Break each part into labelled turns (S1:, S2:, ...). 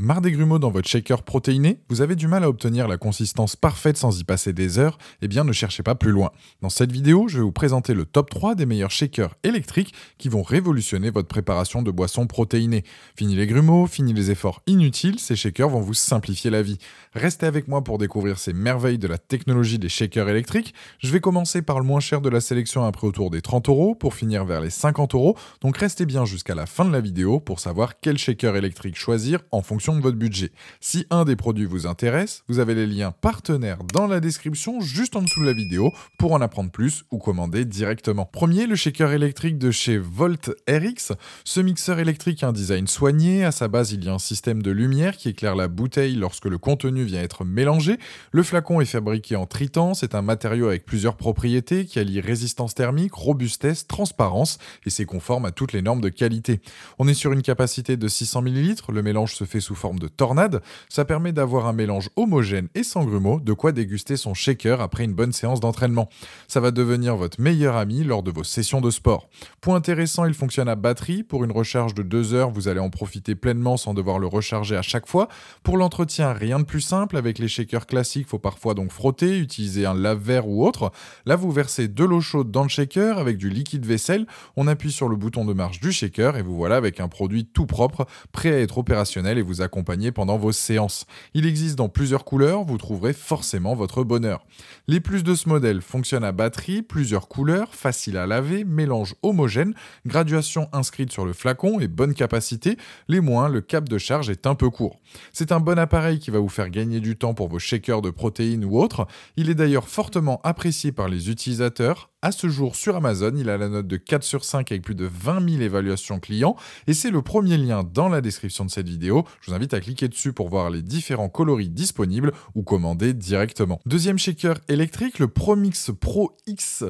S1: Marre des grumeaux dans votre shaker protéiné Vous avez du mal à obtenir la consistance parfaite sans y passer des heures Eh bien, ne cherchez pas plus loin. Dans cette vidéo, je vais vous présenter le top 3 des meilleurs shakers électriques qui vont révolutionner votre préparation de boissons protéinées. Fini les grumeaux, fini les efforts inutiles, ces shakers vont vous simplifier la vie. Restez avec moi pour découvrir ces merveilles de la technologie des shakers électriques. Je vais commencer par le moins cher de la sélection à après autour des 30 euros pour finir vers les 50 euros. Donc restez bien jusqu'à la fin de la vidéo pour savoir quel shaker électrique choisir en fonction de votre budget. Si un des produits vous intéresse, vous avez les liens partenaires dans la description juste en dessous de la vidéo pour en apprendre plus ou commander directement. Premier, le shaker électrique de chez Volt RX. Ce mixeur électrique a un design soigné, à sa base il y a un système de lumière qui éclaire la bouteille lorsque le contenu vient être mélangé. Le flacon est fabriqué en tritan, c'est un matériau avec plusieurs propriétés qui allie résistance thermique, robustesse, transparence et c'est conforme à toutes les normes de qualité. On est sur une capacité de 600 ml, le mélange se fait sous forme de tornade, ça permet d'avoir un mélange homogène et sans grumeaux, de quoi déguster son shaker après une bonne séance d'entraînement. Ça va devenir votre meilleur ami lors de vos sessions de sport. Point intéressant, il fonctionne à batterie. Pour une recharge de 2 heures, vous allez en profiter pleinement sans devoir le recharger à chaque fois. Pour l'entretien, rien de plus simple. Avec les shakers classiques, faut parfois donc frotter, utiliser un lave-verre ou autre. Là, vous versez de l'eau chaude dans le shaker avec du liquide vaisselle. On appuie sur le bouton de marche du shaker et vous voilà avec un produit tout propre, prêt à être opérationnel et vous accompagner pendant vos séances. Il existe dans plusieurs couleurs, vous trouverez forcément votre bonheur. Les plus de ce modèle fonctionnent à batterie, plusieurs couleurs, facile à laver, mélange homogène, graduation inscrite sur le flacon et bonne capacité. Les moins, le cap de charge est un peu court. C'est un bon appareil qui va vous faire gagner du temps pour vos shakers de protéines ou autres. Il est d'ailleurs fortement apprécié par les utilisateurs à ce jour, sur Amazon, il a la note de 4 sur 5 avec plus de 20 000 évaluations clients. Et c'est le premier lien dans la description de cette vidéo. Je vous invite à cliquer dessus pour voir les différents coloris disponibles ou commander directement. Deuxième shaker électrique, le ProMix Pro X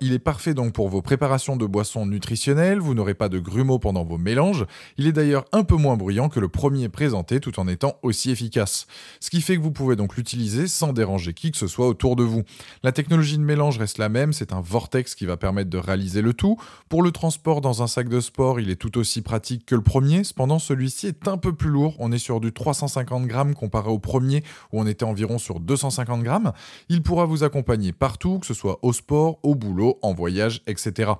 S1: il est parfait donc pour vos préparations de boissons nutritionnelles, vous n'aurez pas de grumeaux pendant vos mélanges, il est d'ailleurs un peu moins bruyant que le premier présenté tout en étant aussi efficace. Ce qui fait que vous pouvez donc l'utiliser sans déranger qui que ce soit autour de vous. La technologie de mélange reste la même, c'est un vortex qui va permettre de réaliser le tout. Pour le transport dans un sac de sport, il est tout aussi pratique que le premier, cependant celui-ci est un peu plus lourd, on est sur du 350 grammes comparé au premier où on était environ sur 250 grammes. Il pourra vous accompagner partout, que ce soit au sport, au boulot, en voyage, etc.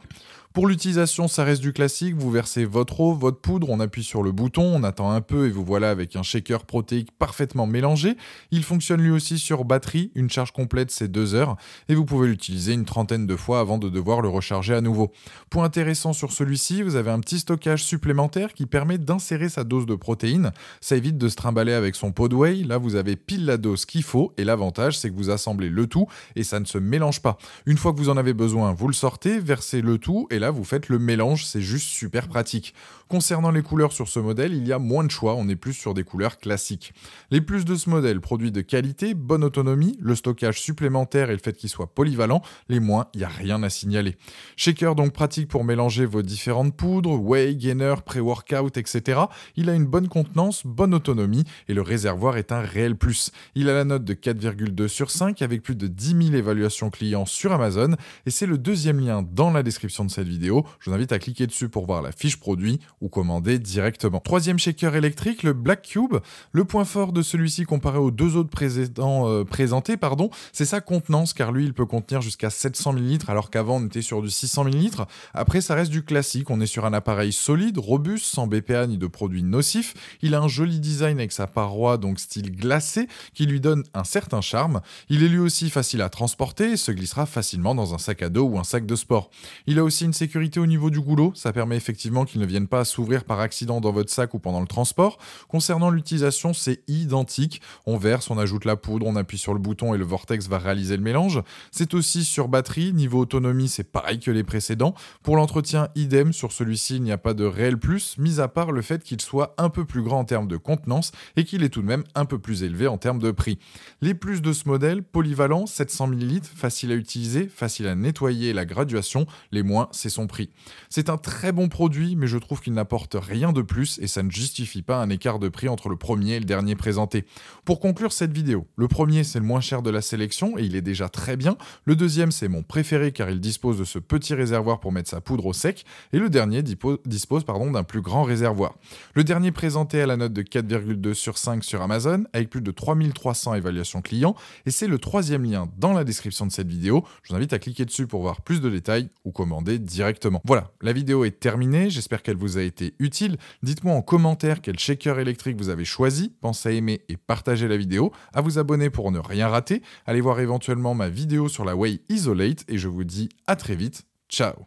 S1: Pour l'utilisation, ça reste du classique, vous versez votre eau, votre poudre, on appuie sur le bouton, on attend un peu et vous voilà avec un shaker protéique parfaitement mélangé. Il fonctionne lui aussi sur batterie, une charge complète c'est 2 heures, et vous pouvez l'utiliser une trentaine de fois avant de devoir le recharger à nouveau. Point intéressant sur celui-ci, vous avez un petit stockage supplémentaire qui permet d'insérer sa dose de protéines, ça évite de se trimballer avec son pot de whey, là vous avez pile la dose qu'il faut, et l'avantage c'est que vous assemblez le tout et ça ne se mélange pas. Une fois que vous en avez besoin, vous le sortez, versez le tout, et là vous faites le mélange, c'est juste super pratique. Concernant les couleurs sur ce modèle, il y a moins de choix, on est plus sur des couleurs classiques. Les plus de ce modèle, produit de qualité, bonne autonomie, le stockage supplémentaire et le fait qu'il soit polyvalent, les moins, il n'y a rien à signaler. Shaker donc pratique pour mélanger vos différentes poudres, whey, gainer, pré-workout, etc. Il a une bonne contenance, bonne autonomie et le réservoir est un réel plus. Il a la note de 4,2 sur 5 avec plus de 10 000 évaluations clients sur Amazon et c'est le deuxième lien dans la description de cette vidéo je vous invite à cliquer dessus pour voir la fiche produit ou commander directement. Troisième shaker électrique, le Black Cube. Le point fort de celui-ci comparé aux deux autres euh, présentés, pardon, c'est sa contenance, car lui, il peut contenir jusqu'à 700 ml, alors qu'avant, on était sur du 600 ml. Après, ça reste du classique, on est sur un appareil solide, robuste, sans BPA ni de produits nocifs. Il a un joli design avec sa paroi, donc style glacé, qui lui donne un certain charme. Il est lui aussi facile à transporter et se glissera facilement dans un sac à dos ou un sac de sport. Il a aussi une sécurité au niveau du goulot, ça permet effectivement qu'il ne vienne pas s'ouvrir par accident dans votre sac ou pendant le transport. Concernant l'utilisation, c'est identique. On verse, on ajoute la poudre, on appuie sur le bouton et le vortex va réaliser le mélange. C'est aussi sur batterie, niveau autonomie, c'est pareil que les précédents. Pour l'entretien, idem, sur celui-ci, il n'y a pas de réel plus, mis à part le fait qu'il soit un peu plus grand en termes de contenance et qu'il est tout de même un peu plus élevé en termes de prix. Les plus de ce modèle, polyvalent, 700 ml, facile à utiliser, facile à nettoyer la graduation, les moins, c'est prix. C'est un très bon produit, mais je trouve qu'il n'apporte rien de plus et ça ne justifie pas un écart de prix entre le premier et le dernier présenté. Pour conclure cette vidéo, le premier c'est le moins cher de la sélection et il est déjà très bien, le deuxième c'est mon préféré car il dispose de ce petit réservoir pour mettre sa poudre au sec et le dernier dispose d'un plus grand réservoir. Le dernier présenté à la note de 4,2 sur 5 sur Amazon avec plus de 3300 évaluations clients et c'est le troisième lien dans la description de cette vidéo. Je vous invite à cliquer dessus pour voir plus de détails ou commander directement directement. Voilà, la vidéo est terminée, j'espère qu'elle vous a été utile. Dites-moi en commentaire quel shaker électrique vous avez choisi, pensez à aimer et partager la vidéo, à vous abonner pour ne rien rater, allez voir éventuellement ma vidéo sur la Way Isolate et je vous dis à très vite, ciao